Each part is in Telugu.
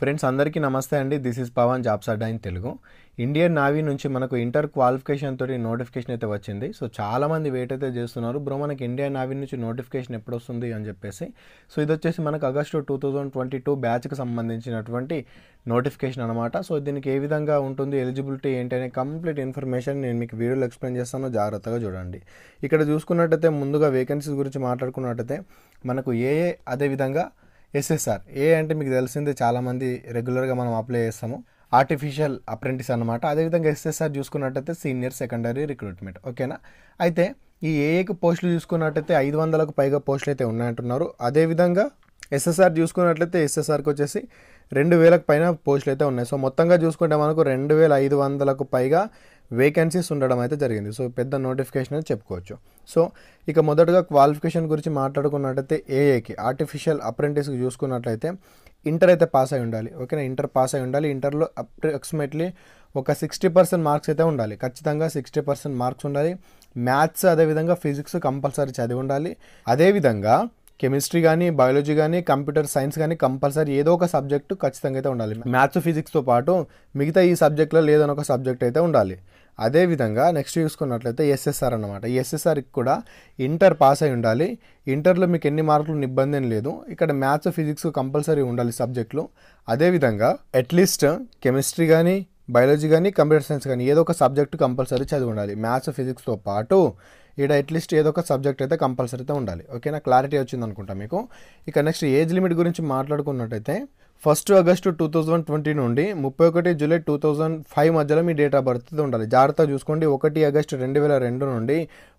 ఫ్రెండ్స్ అందరికీ నమస్తే అండి దిస్ ఇస్ పవన్ జాబ్స్ అడ్డా ఇన్ తెలుగు ఇండియన్ నావీ నుంచి మనకు ఇంటర్ క్వాలిఫికేషన్ తోటి నోటిఫికేషన్ అయితే వచ్చింది సో చాలామంది వెయిట్ అయితే చేస్తున్నారు బ్రో మనకి ఇండియన్ నావీ నుంచి నోటిఫికేషన్ ఎప్పుడు వస్తుంది అని చెప్పేసి సో ఇది వచ్చేసి మనకు August two thousand twenty two బ్యాచ్కి సంబంధించినటువంటి నోటిఫికేషన్ అనమాట సో దీనికి ఏ విధంగా ఉంటుంది ఎలిజిబిలిటీ ఏంటి అనే కంప్లీట్ ఇన్ఫర్మేషన్ నేను మీకు వీడియోలో ఎక్స్ప్లెయిన్ చేస్తాను జాగ్రత్తగా చూడండి ఇక్కడ చూసుకున్నట్టయితే ముందుగా వేకెన్సీస్ గురించి మాట్లాడుకున్నట్టయితే మనకు ఏ ఏ అదేవిధంగా ఎస్ఎస్ఆర్ ఏ అంటే మీకు తెలిసిందే చాలామంది రెగ్యులర్గా మనం అప్లై చేస్తాము ఆర్టిఫిషియల్ అప్రెంటిస్ అనమాట అదేవిధంగా ఎస్ఎస్ఆర్ చూసుకున్నట్టయితే సీనియర్ సెకండరీ రిక్రూట్మెంట్ ఓకేనా అయితే ఈ ఏఏకి పోస్టులు చూసుకున్నట్టయితే ఐదు వందలకు పైగా పోస్టులు అయితే ఉన్నాయంటున్నారు అదేవిధంగా ఎస్ఎస్ఆర్ చూసుకున్నట్లయితే ఎస్ఎస్ఆర్కి వచ్చేసి రెండు వేలకు పైన పోస్టులు అయితే ఉన్నాయి సో మొత్తంగా చూసుకుంటే మనకు రెండు వేల ఐదు వందలకు పైగా వేకెన్సీస్ ఉండడం అయితే జరిగింది సో పెద్ద నోటిఫికేషన్ అని చెప్పుకోవచ్చు సో ఇక మొదటగా క్వాలిఫికేషన్ గురించి మాట్లాడుకున్నట్టయితే ఏఏకి ఆర్టిఫిషియల్ అప్రెంటిస్కి చూసుకున్నట్లయితే ఇంటర్ అయితే పాస్ అయి ఉండాలి ఓకేనా ఇంటర్ పాస్ అయి ఉండాలి ఇంటర్లో అప్రాక్సిమేట్లీ ఒక సిక్స్టీ పర్సెంట్ మార్క్స్ అయితే ఉండాలి ఖచ్చితంగా సిక్స్టీ పర్సెంట్ మార్క్స్ ఉండాలి మ్యాథ్స్ అదేవిధంగా ఫిజిక్స్ కంపల్సరీ చదివి ఉండాలి అదేవిధంగా కెమిస్ట్రీ కానీ బయాలజీ కానీ కంప్యూటర్ సైన్స్ కానీ కంపల్సరీ ఏదో ఒక సబ్జెక్టు ఖచ్చితంగా అయితే ఉండాలి మ్యాథ్స్ ఫిజిక్స్తో పాటు మిగతా ఈ సబ్జెక్ట్లో లేదని ఒక సబ్జెక్ట్ అయితే ఉండాలి అదేవిధంగా నెక్స్ట్ చూసుకున్నట్లయితే ఎస్ఎస్ఆర్ అనమాట ఎస్ఎస్ఆర్కి కూడా ఇంటర్ పాస్ అయి ఉండాలి ఇంటర్లో మీకు ఎన్ని మార్కులు ఇబ్బంది లేదు ఇక్కడ మ్యాథ్స్ ఫిజిక్స్ కంపల్సరీ ఉండాలి సబ్జెక్టులు అదేవిధంగా అట్లీస్ట్ కెమిస్ట్రీ కానీ బయాలజీ కానీ కంప్యూటర్ సైన్స్ కానీ ఏదో ఒక సబ్జెక్ట్ కంపల్సరీ చదివి ఉండాలి మ్యాథ్స్ ఫిజిక్స్తో పాటు ఇక్కడ అట్లీస్ట్ ఏదో ఒక సబ్జెక్ట్ అయితే కంపల్సరీతో ఉండాలి ఓకేనా క్లారిటీ వచ్చింది అనుకుంటా మీకు ఇక నెక్స్ట్ ఏజ్ లిమిట్ గురించి మాట్లాడుకున్నట్టయితే first August two thousand twenty నుండి ముప్పై ఒకటి జూలై టూ థౌజండ్ ఫైవ్ మధ్యలో మీ డేట్ ఆఫ్ బర్త్ ఉండాలి జాగ్రత్తగా చూసుకోండి ఒకటి ఆగస్టు రెండు వేల రెండు నుండి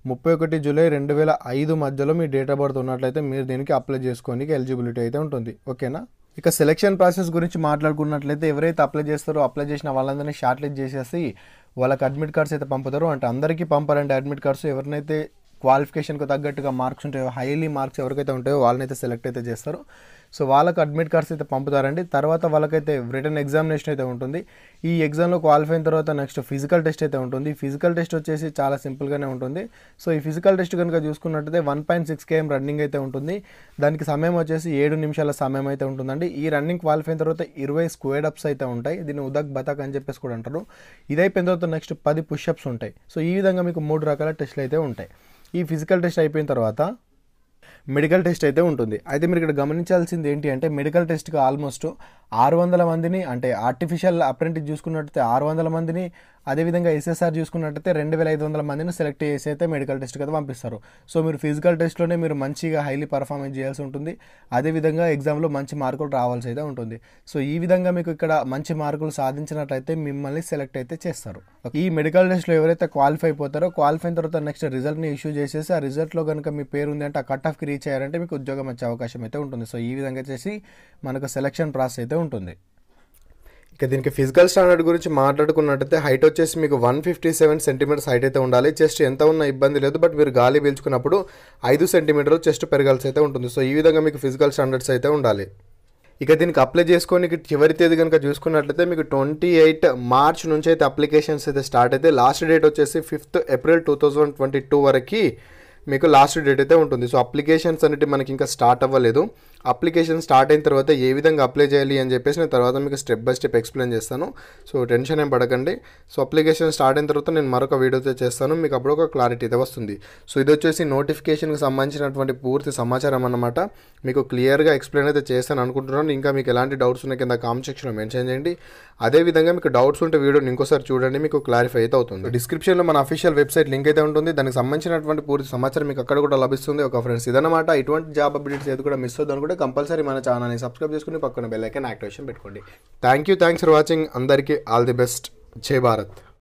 ముప్పై ఒకటి జూలై రెండు వేల ఐదు మధ్యలో మీ డేట్ ఆఫ్ బర్త్ ఉన్నట్లయితే మీరు దీనికి అప్లై చేసుకోనికి ఎలిజిబిలిటీ అయితే ఉంటుంది ఓకేనా ఇక సెలెక్షన్ ప్రాసెస్ గురించి మాట్లాడుకున్నట్లయితే ఎవరైతే అప్లై చేస్తారో అప్లై చేసిన వాళ్ళందరినీ షార్ట్లిస్ట్ చేసేసి వాళ్ళకి అడ్మిట్ కార్డ్స్ అయితే పంపుతారు అంటే అందరికీ పంపారండి అడ్మిట్ కార్డ్స్ ఎవరినైతే క్వాలిఫికేషన్కు తగ్గట్టుగా మార్క్స్ ఉంటాయో హైలీ మార్క్స్ ఎవరికైతే ఉంటాయో వాళ్ళనైతే సెలెక్ట్ అయితే చేస్తారు సో వాళ్ళకి అడ్మిట్ కార్డ్స్ అయితే పంపుతారండి తర్వాత వాళ్ళకైతే రిటర్న్ ఎగ్జామినేషన్ అయితే ఉంటుంది ఈ ఎగ్జామ్లో క్వాలిఫై అయిన తర్వాత నెక్స్ట్ ఫిజికల్ టెస్ట్ అయితే ఉంటుంది ఫిజికల్ టెస్ట్ వచ్చేసి చాలా సింపుల్గానే ఉంటుంది సో ఈ ఫిజికల్ టెస్ట్ కనుక చూసుకున్నట్టయితే one point six km running అయితే ఉంటుంది దానికి సమయం వచ్చేసి ఏడు నిమిషాల సమయం అయితే ఉంటుందండి ఈ రన్నింగ్ క్వాలిఫై అయిన తర్వాత ఇరవై స్క్వేడ్ అప్స్ అయితే ఉంటాయి దీన్ని ఉదక్ బతక్ అని చెప్పేసి కూడా అంటారు ఇదైపోయిన తర్వాత నెక్స్ట్ పది పుష్అప్స్ ఉంటాయి సో ఈ విధంగా మీకు మూడు రకాల టెస్ట్లు అయితే ఉంటాయి ఈ ఫిజికల్ టెస్ట్ అయిపోయిన తర్వాత మెడికల్ టెస్ట్ అయితే ఉంటుంది అయితే మీరు ఇక్కడ గమనించాల్సింది ఏంటి అంటే మెడికల్ టెస్ట్కి ఆల్మోస్ట్ ఆరు వందల మందిని అంటే ఆర్టిఫిషియల్ అప్రెంటిస్ చూసుకున్నట్టయితే ఆరు వందల మందిని అదేవిధంగా ఎస్ఎస్ఆర్ చూసుకున్నట్టయితే రెండు వేల ఐదు వందల మందిని సెలెక్ట్ చేసి అయితే మెడికల్ టెస్ట్కి అయితే పంపిస్తారు సో మీరు ఫిజికల్ టెస్ట్లోనే మీరు మంచిగా హైలీ పర్ఫార్మెన్స్ చేయాల్సి ఉంటుంది అదేవిధంగా ఎగ్జామ్లో మంచి మార్కులు రావాల్సి అయితే ఉంటుంది సో ఈ విధంగా మీకు ఇక్కడ మంచి మార్కులు సాధించినట్లయితే మిమ్మల్ని సెలెక్ట్ అయితే చేస్తారు ఈ మెడికల్ టెస్ట్లో ఎవరైతే క్వాలిఫై అయిపోతారో క్వాలిఫై అయిన తర్వాత నెక్స్ట్ రిజల్ట్ని ఇష్యూ చేసేసి ఆ రిజల్ట్లో కనుక మీ పేరు ఉంది అంటే ఆ కట్ ఆఫ్కి రీచ్ అయ్యారంటే మీకు ఉద్యోగం వచ్చే అవకాశం అయితే ఉంటుంది సో ఈ విధంగా చేసి మనకు సెలెక్షన్ ప్రాసెస్ అయితే ఉంటుంది ఇక దీనికి ఫిజికల్ స్టాండర్డ్ గురించి మాట్లాడుకున్నట్టయితే హైట్ వచ్చేసి మీకు one fifty seven centimetres height అయితే ఉండాలి చెస్ట్ ఎంత ఉన్నా ఇబ్బంది లేదు బట్ మీరు గాలి పీల్చుకున్నప్పుడు ఐదు సెంటీమీటర్లు చెస్ట్ పెరగాల్సి అయితే ఉంటుంది సో ఈ విధంగా మీకు ఫిజికల్ స్టాండర్డ్స్ అయితే ఉండాలి ఇక దీనికి అప్లై చేసుకొని చివరి తేదీ కనుక చూసుకున్నట్లయితే మీకు ట్వంటీ ఎయిట్ మార్చ్ నుంచి అయితే అప్లికేషన్స్ అయితే స్టార్ట్ అయితే లాస్ట్ డేట్ వచ్చేసి fifth April two thousand twenty two వరకు మీకు లాస్ట్ డేట్ అయితే ఉంటుంది సో అప్లికేషన్స్ అనేవి మనకి ఇంకా స్టార్ట్ అవ్వలేదు అప్లికేషన్ స్టార్ట్ అయిన తర్వాత ఏ విధంగా అప్లై చేయాలి అని చెప్పేసి నేను తర్వాత మీకు స్టెప్ బై స్టెప్ ఎక్స్ప్లెయిన్ చేస్తాను సో టెన్షన్ ఏం పడకండి సో అప్లికేషన్ స్టార్ట్ అయిన తర్వాత నేను మరొక వీడియోతో చేస్తాను మీకు అప్పుడు ఒక క్లారిటీ అయితే వస్తుంది సో ఇది వచ్చేసి నోటిఫికేషన్కి సంబంధించినటువంటి పూర్తి సమాచారం అన్నమాట మీకు క్లియర్గా ఎక్స్ప్లెయిన్ అయితే చేస్తాను అనుకుంటున్నాను ఇంకా మీకు ఎలాంటి డౌట్స్ ఉన్నాయి కింద కామెంట్ సెక్షన్లో మెన్షన్ చేయండి అదేవిధంగా మీకు డౌట్స్ ఉంటే వీడియోని ఇంకోసారి చూడండి మీకు క్లారిఫై అయితే అవుతుంది డిస్క్రిప్షన్లో మన అఫీషియల్ వెబ్సైట్ లింక్ అయితే ఉంటుంది దానికి సంబంధించినటువంటి పూర్తి సమాచారం ఆఫర్ మీకు అక్కడ కూడా లభిస్తుంది ఒక ఫ్రెండ్స్ ఇదన్నమాట ఇటువంటి జాబ్ అప్డేట్స్ ఏది కూడా మిస్ అవుతుంది కూడా కంపల్సరీ మన ఛానల్ని సబ్స్క్రైబ్ చేసుకుని పక్కన బెల్ ఐకన్ యాక్టివేషన్ పెట్టుకోండి thank you thanks for watching అందరికీ all the best Jai Bharat